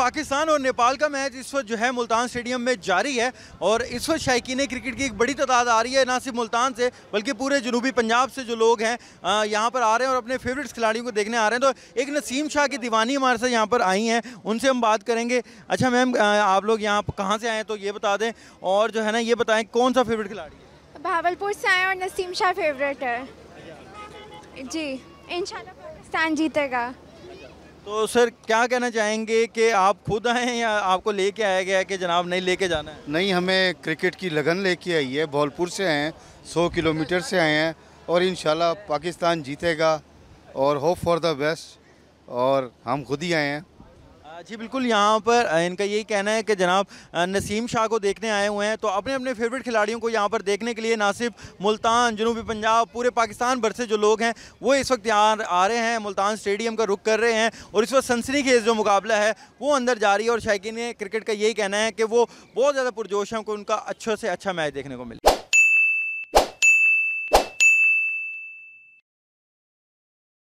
पाकिस्तान और नेपाल का मैच इस वक्त जो है मुल्तान स्टेडियम में जारी है और इस वक्त शायकीन क्रिकेट की एक बड़ी तादाद आ रही है ना सिर्फ मुल्तान से बल्कि पूरे जनूबी पंजाब से जो लोग हैं यहाँ पर आ रहे हैं और अपने फेवरेट्स खिलाड़ियों को देखने आ रहे हैं तो एक नसीम शाह की दीवानी हमारे साथ यहाँ पर आई हैं उनसे हम बात करेंगे अच्छा मैम आप लोग यहाँ कहाँ से आएँ तो ये बता दें और जो है ना ये बताएँ कौन सा फेवरेट खिलाड़ी है भावलपुर से आए और नसीम शाह फेवरेट है जी इन पाकिस्तान जीतेगा तो सर क्या कहना चाहेंगे कि आप खुद आए हैं या आपको लेके आया गया है कि जनाब नहीं लेके जाना है नहीं हमें क्रिकेट की लगन लेके आई है भोलपुर से आए हैं सौ किलोमीटर से आए हैं और इन पाकिस्तान जीतेगा और होप फॉर द बेस्ट और हम खुद ही आए हैं जी बिल्कुल यहाँ पर इनका यही कहना है कि जनाब नसीम शाह को देखने आए हुए हैं तो अपने अपने फेवरेट खिलाड़ियों को यहाँ पर देखने के लिए ना सिर्फ मुल्तान जनूबी पंजाब पूरे पाकिस्तान भर से जो लोग हैं वो इस वक्त यहाँ आ रहे हैं मुल्तान स्टेडियम का रुख कर रहे हैं और इस वक्त सनसनी खेज जो मुकाबला है वो अंदर जा रही है और ने क्रिकेट का यही कहना है कि वो बहुत ज़्यादा पुरजोश हैं उनको उनका अच्छे से अच्छा मैच देखने को मिले